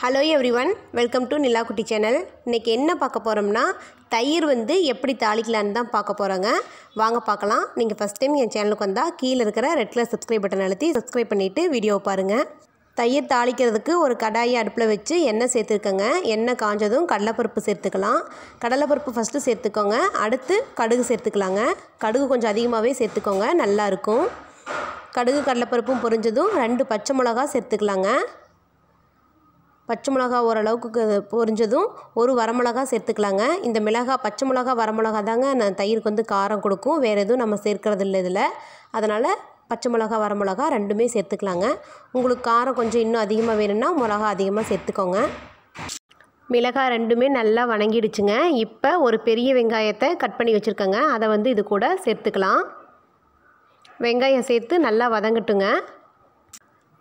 hello everyone welcome to Nilakutti channel இன்றைக்கி என்ன பார்க்க போகிறோம்னா தயிர் வந்து எப்படி தாளிக்கலான்னு தான் பார்க்க போகிறோங்க வாங்க பார்க்கலாம் நீங்கள் ஃபஸ்ட் டைம் என் சேனலுக்கு வந்தால் கீழே இருக்கிற ரெட் கலர் சப்ஸ்கிரைப் பட்டன் அழுத்தி சப்ஸ்கிரைப் பண்ணிவிட்டு வீடியோ பாருங்கள் தயிர் தாளிக்கிறதுக்கு ஒரு கடாயை அடுப்பில் வச்சு எண்ணெய் சேர்த்துருக்கோங்க எண்ணெய் காஞ்சதும் கடலைப்பருப்பு சேர்த்துக்கலாம் கடலைப்பருப்பு ஃபஸ்ட்டு சேர்த்துக்கோங்க அடுத்து கடுகு சேர்த்துக்கலாங்க கடுகு கொஞ்சம் அதிகமாகவே சேர்த்துக்கோங்க நல்லாயிருக்கும் கடுகு கடலைப்பருப்பும் பொரிஞ்சதும் ரெண்டு பச்சை மிளகா சேர்த்துக்கலாங்க பச்சை மிளகா ஓரளவுக்கு பொரிஞ்சதும் ஒரு வரமிளகா சேர்த்துக்கலாங்க இந்த மிளகா பச்சை மிளகா வரமிளகா தாங்க நான் தயிருக்கு வந்து காரம் கொடுக்கும் வேறு எதுவும் நம்ம சேர்க்கறது இல்லை இதில் அதனால் பச்சை மிளகா வரமிளகா ரெண்டுமே சேர்த்துக்கலாங்க உங்களுக்கு காரம் கொஞ்சம் இன்னும் அதிகமாக வேணும்னா மிளகா அதிகமாக சேர்த்துக்கோங்க மிளகாய் ரெண்டுமே நல்லா வணங்கிடுச்சுங்க இப்போ ஒரு பெரிய வெங்காயத்தை கட் பண்ணி வச்சுருக்கேங்க அதை வந்து இது கூட சேர்த்துக்கலாம் வெங்காயம் சேர்த்து நல்லா வதங்கட்டுங்க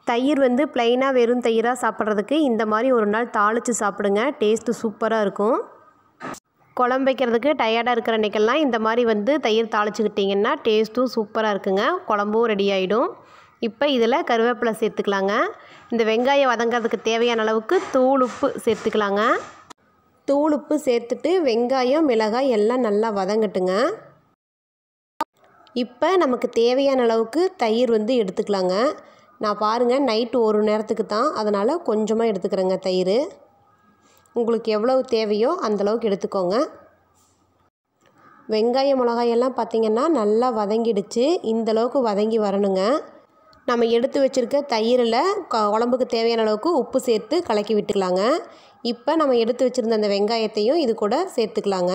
தயிர் வந்து ப்ளைனாக வெறும் தயிராக சாப்பிட்றதுக்கு இந்த மாதிரி ஒரு நாள் தாளித்து சாப்பிடுங்க டேஸ்ட்டு சூப்பராக இருக்கும் குழம்பு வைக்கிறதுக்கு டயர்டாக இருக்கிற அன்றைக்கெல்லாம் இந்த மாதிரி வந்து தயிர் தாளிச்சுக்கிட்டிங்கன்னா டேஸ்ட்டும் சூப்பராக இருக்குங்க குழம்பும் ரெடி ஆகிடும் இப்போ இதில் கருவேப்பிலை சேர்த்துக்கலாங்க இந்த வெங்காயம் வதங்கிறதுக்கு தேவையான அளவுக்கு தூள் உப்பு சேர்த்துக்கலாங்க தூள் உப்பு சேர்த்துட்டு வெங்காயம் மிளகாய் எல்லாம் நல்லா வதங்கட்டுங்க இப்போ நமக்கு தேவையான அளவுக்கு தயிர் வந்து எடுத்துக்கலாங்க நான் பாருங்கள் நைட்டு ஒரு நேரத்துக்கு தான் அதனால் கொஞ்சமாக எடுத்துக்கிறேங்க தயிர் உங்களுக்கு எவ்வளவு தேவையோ அந்தளவுக்கு எடுத்துக்கோங்க வெங்காய மிளகாயெல்லாம் பார்த்திங்கன்னா நல்லா வதங்கிடுச்சு இந்தளவுக்கு வதங்கி வரணுங்க நம்ம எடுத்து வச்சுருக்க தயிரில் குழம்புக்கு தேவையான அளவுக்கு உப்பு சேர்த்து கலக்கி விட்டுக்கலாங்க இப்போ நம்ம எடுத்து வச்சுருந்த அந்த வெங்காயத்தையும் இது கூட சேர்த்துக்கலாங்க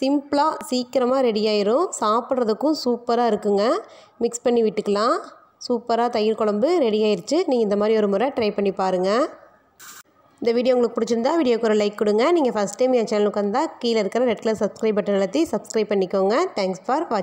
சிம்பிளாக சீக்கிரமாக ரெடி ஆயிரும் சாப்பிட்றதுக்கும் சூப்பராக இருக்குங்க மிக்ஸ் பண்ணி விட்டுக்கலாம் சூப்பராக தயிர் குழம்பு ரெடி ஆயிடுச்சு நீங்கள் இந்த மாதிரி ஒரு முறை ட்ரை பண்ணி பாருங்கள் இந்த வீடியோ உங்களுக்கு பிடிச்சிருந்தா வீடியோக்கு ஒரு லைக் கொடுங்க நீங்கள் ஃபஸ்ட் டைம் என் சேனலுக்கு வந்தால் கீழே இருக்கிற ரெட் கலர் சப்ஸ்கிரைப் பட்டன் எழுத்தி சப்ஸ்கிரைப் பண்ணிக்கோங்க தேங்க்ஸ் ஃபார் வாட்சிங்